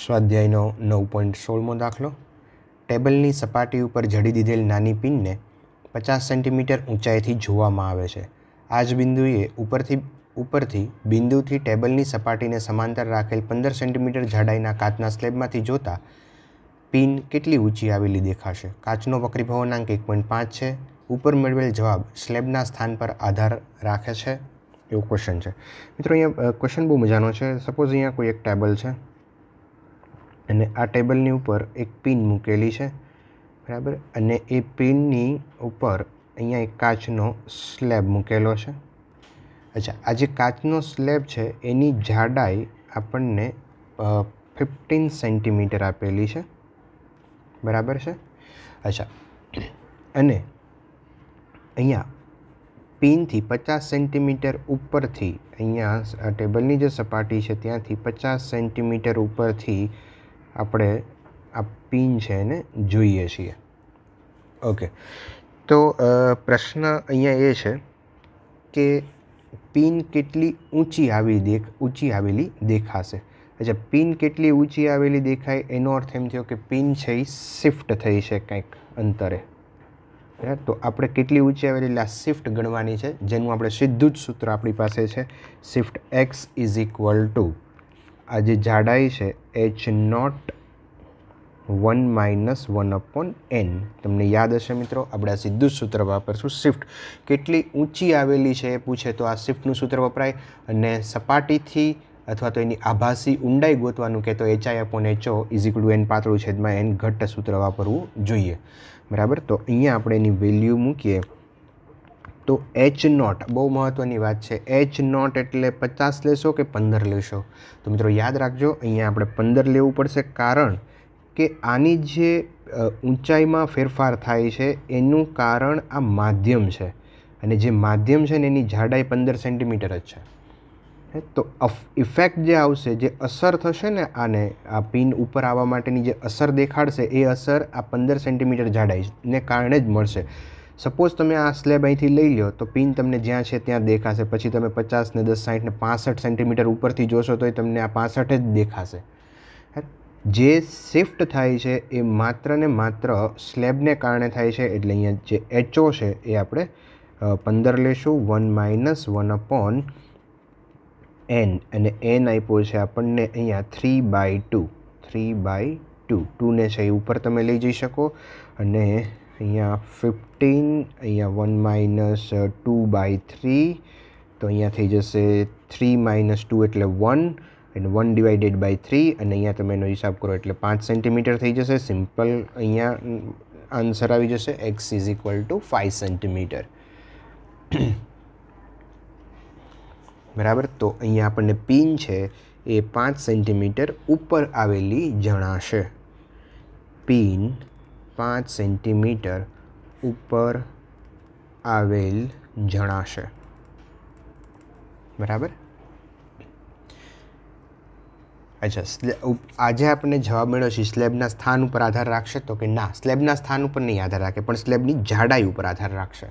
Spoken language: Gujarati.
સ્વાધ્યાયનો નવ પોઈન્ટ સોળમો દાખલો ટેબલની સપાટી ઉપર જડી દીધેલ નાની પિનને પચાસ સેન્ટીમીટર ઊંચાઈથી જોવામાં આવે છે આ જ બિંદુએ ઉપરથી ઉપરથી બિંદુથી ટેબલની સપાટીને સમાંતર રાખેલ પંદર સેન્ટીમીટર જાડાઈના કાચના સ્લેબમાંથી જોતા પિન કેટલી ઊંચી આવેલી દેખાશે કાચનો વક્રીભવનાંક એક પોઈન્ટ પાંચ છે ઉપર મેળવેલ જવાબ સ્લેબના સ્થાન પર આધાર રાખે છે એવું ક્વેશ્ચન છે મિત્રો અહીંયા ક્વેશ્ચન બહુ મજાનો છે સપોઝ અહીંયા કોઈ એક ટેબલ છે અને આ ટેબલની ઉપર એક પિન મૂકેલી છે બરાબર અને એ પિનની ઉપર અહીંયા એક કાચનો સ્લેબ મૂકેલો છે અચ્છા આ જે કાચનો સ્લેબ છે એની જાડાઈ આપણને ફિફ્ટીન સેન્ટીમીટર આપેલી છે બરાબર છે અચ્છા અને અહીંયા પિનથી પચાસ સેન્ટીમીટર ઉપરથી અહીંયા આ ટેબલની જે સપાટી છે ત્યાંથી પચાસ સેન્ટીમીટર ઉપરથી આપણે આ પિન છે એને જોઈએ છીએ ઓકે તો પ્રશ્ન અહીંયા એ છે કે પિન કેટલી ઊંચી આવી દેખ ઊંચી આવેલી દેખાશે અચ્છા પિન કેટલી ઊંચી આવેલી દેખાય એનો અર્થ એમ થયો કે પિન છે એ શિફ્ટ થઈ છે કંઈક અંતરે તો આપણે કેટલી ઊંચી આવેલી એટલે આ શિફ્ટ ગણવાની છે જેનું આપણે સીધું જ સૂત્ર આપણી પાસે છે shift X is equal to આ જે જાડાઈ છે H naught one minus one upon N તમને યાદ હશે મિત્રો આપણે આ સીધું સૂત્ર વાપરશું શિફ્ટ કેટલી ઊંચી આવેલી છે એ પૂછે તો આ શિફ્ટનું સૂત્ર વપરાય અને સપાટીથી અથવા તો એની આભાસી ઊંડાઈ ગોતવાનું કે તો HI upon HO is equal to N પાતળું છેદમાં એન ઘટ્ટ સૂત્ર વાપરવું જોઈએ બરાબર તો અહીંયા આપણે એની વેલ્યુ મૂકીએ તો એચ નોટ બહુ મહત્ત્વની વાત છે એચ નોટ એટલે પચાસ લેશો કે પંદર લેશો તો મિત્રો યાદ રાખજો અહીંયા આપણે પંદર લેવું પડશે કારણ કે આની જે ઊંચાઈમાં ફેરફાર થાય છે એનું કારણ આ માધ્યમ છે અને જે માધ્યમ છે ને એની જાડાઈ પંદર સેન્ટીમીટર જ છે તો ઇફેક્ટ જે આવશે જે અસર થશે ને આને આ પિન ઉપર આવવા માટેની જે અસર દેખાડશે એ અસર આ પંદર સેન્ટીમીટર જાડાઈને કારણે જ મળશે સપોઝ તમે આ સ્લેબ અહીંથી લઈ લો તો પિન તમને જ્યાં છે ત્યાં દેખાશે પછી તમે પચાસને દસ સાઠ ને પાસઠ સેન્ટીમીટર ઉપરથી જોશો તો તમને આ પાસઠ જ દેખાશે જે શિફ્ટ થાય છે એ માત્ર ને માત્ર સ્લેબને કારણે થાય છે એટલે અહીંયા જે એચઓ છે એ આપણે પંદર લેશું one minus one upon N અને એન આપ્યો છે આપણને અહીંયા three by two three by two ટુને છે એ ઉપર તમે લઈ જઈ શકો અને અહીંયા ફિફ્ટીન અહીંયા one minus two by three તો અહીંયા થઈ જશે થ્રી માઇનસ ટુ એટલે one and one divided by three અને અહીંયા તમે એનો હિસાબ કરો એટલે પાંચ સેન્ટીમીટર થઈ જશે સિમ્પલ અહીંયા આન્સર આવી જશે x is equal to five centimetre બરાબર તો અહીંયા આપણને પિન છે એ પાંચ સેન્ટીમીટર ઉપર આવેલી જણાશે પિન પાંચ સેન્ટીમીટર ઉપર આવેલ જણાશે બરાબર અચ્છા આજે આપણને જવાબ મળ્યો છે સ્લેબના સ્થાન ઉપર આધાર રાખશે તો કે ના સ્લેબના સ્થાન ઉપર નહીં આધાર રાખે પણ સ્લેબની જાડાઈ ઉપર આધાર રાખશે